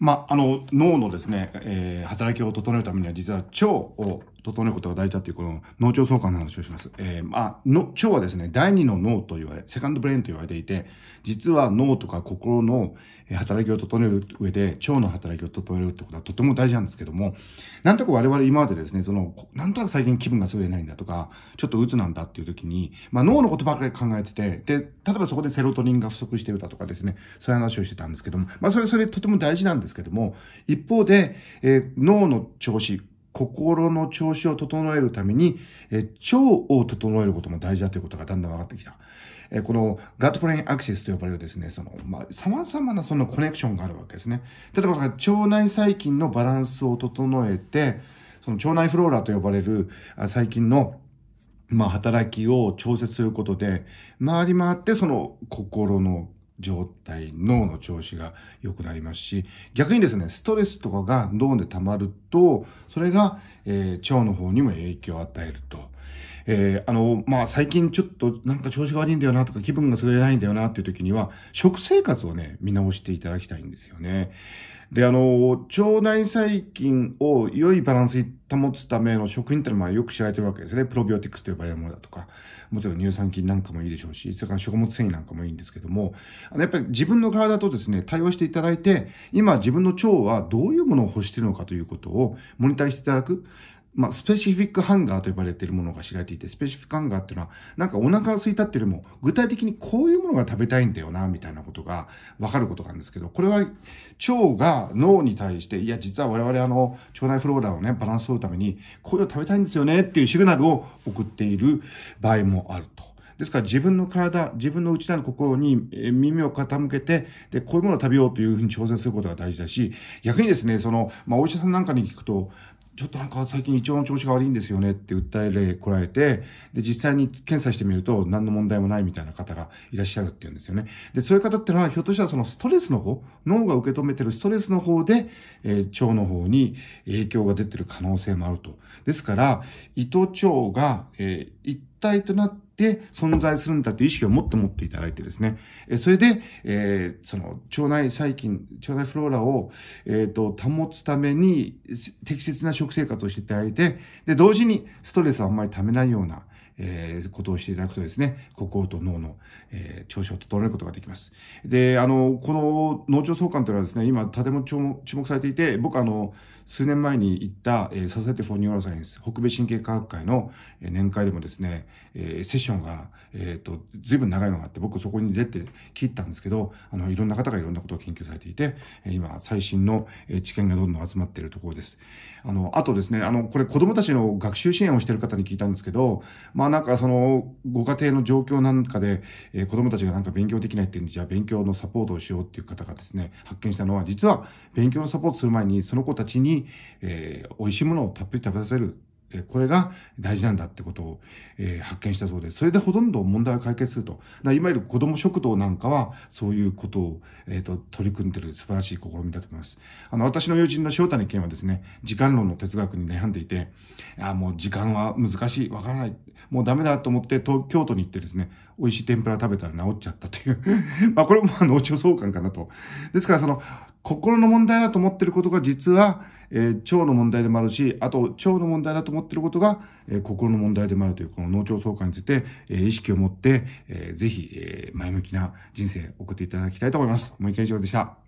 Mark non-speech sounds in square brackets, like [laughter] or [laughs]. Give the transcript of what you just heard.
まあ、あの、脳のですね、えー、働きを整えるためには実は腸を整えることが大事だっていうこの脳腸相関の話をします。えー、まあ、の、腸はですね、第二の脳と言われ、セカンドブレインと言われていて、実は脳とか心の働きを整える上で、腸の働きを整えるってことはとても大事なんですけども、なんとか我々今までですね、その、なんとなく最近気分が優れないんだとか、ちょっと鬱なんだっていう時に、まあ脳のことばっかり考えてて、で、例えばそこでセロトニンが不足してるだとかですね、そういう話をしてたんですけども、まあそれ、それとても大事なんですけども、一方で、えー、脳の調子、心の調子を整えるために、え腸を整えることも大事だということがだんだん分かってきた。えこのガットプレインアクセスと呼ばれるですね、その、まあ、様々なそのコネクションがあるわけですね。例えば、腸内細菌のバランスを整えて、その腸内フローラと呼ばれる細菌のまあ、働きを調節することで、回り回ってその心の状態、脳の調子が良くなりますし、逆にですね、ストレスとかが脳で溜まると、それが、えー、腸の方にも影響を与えると。えー、あの、まあ、最近ちょっとなんか調子が悪いんだよなとか気分が優れないんだよなっていう時には、食生活をね、見直していただきたいんですよね。で、あの、腸内細菌を良いバランスに保つための食品ってのはよく知られてるわけですね。プロビオティクスと呼ばれるものだとか、もちろん乳酸菌なんかもいいでしょうし、それから食物繊維なんかもいいんですけども、あの、やっぱり自分の体とですね、対応していただいて、今自分の腸はどういうものを欲しているのかということをモニターしていただく。まあ、スペシフィックハンガーと呼ばれているものが知られていて、スペシフィックハンガーっていうのは、なんかお腹が空いたっていうよりも、具体的にこういうものが食べたいんだよな、みたいなことがわかることなんですけど、これは腸が脳に対して、いや、実は我々あの、腸内フローラをね、バランス取るために、こういうの食べたいんですよねっていうシグナルを送っている場合もあると。ですから自分の体、自分の内なる心に耳を傾けて、で、こういうものを食べようというふうに挑戦することが大事だし、逆にですね、その、まあ、お医者さんなんかに聞くと、ちょっとなんか最近胃腸の調子が悪いんですよねって訴えれこられて、で、実際に検査してみると何の問題もないみたいな方がいらっしゃるっていうんですよね。で、そういう方ってのはひょっとしたらそのストレスの方、脳が受け止めてるストレスの方で、えー、腸の方に影響が出てる可能性もあると。ですから、胃と腸が、えー、一体となってで存在するんだという意識をもっと持っていただいてですね。えそれで、えー、その、腸内細菌、腸内フローラを、えっ、ー、と、保つために適切な食生活をしていただいて、で、同時にストレスをあんまり溜めないような、えー、ことをしていただくとですね、心と脳の、えー、調子を整えることができます。で、あの、この脳腸相関というのはですね、今、とても注目されていて、僕あの、数年前に行った、えー、ササティフォーニューロサイエンス、北米神経科学会の、え年会でもですね、えー、セッションが、えっ、ー、と、ぶん長いのがあって、僕そこに出て切いたんですけど、あの、いろんな方がいろんなことを研究されていて、今、最新の知見がどんどん集まっているところです。あの、あとですね、あの、これ子供たちの学習支援をしている方に聞いたんですけど、まなんかその、ご家庭の状況なんかで、えー、子供たちがなんか勉強できないっていうんで、じゃあ勉強のサポートをしようっていう方がですね、発見したのは、実は勉強のサポートする前に、その子たちに、えー、美味しいものをたっぷり食べさせるこれが大事なんだってことを、え発見したそうです。それでほとんど問題を解決すると。だいわゆる子供食堂なんかは、そういうことを、えっ、ー、と、取り組んでる素晴らしい試みだと思います。あの、私の友人の塩谷健はですね、時間論の哲学に悩んでいて、あもう時間は難しい、わからない、もうダメだと思って東京都に行ってですね、美味しい天ぷら食べたら治っちゃったという [laughs] まあ、これも、まあ、農町相関かなと。ですから、その、心の問題だと思ってることが実は、えー、腸の問題でもあるし、あと腸の問題だと思ってることが、えー、心の問題でもあるという、この脳腸相関について、えー、意識を持って、えー、ぜひ、えー、前向きな人生を送っていただきたいと思います。もう一回以上でした。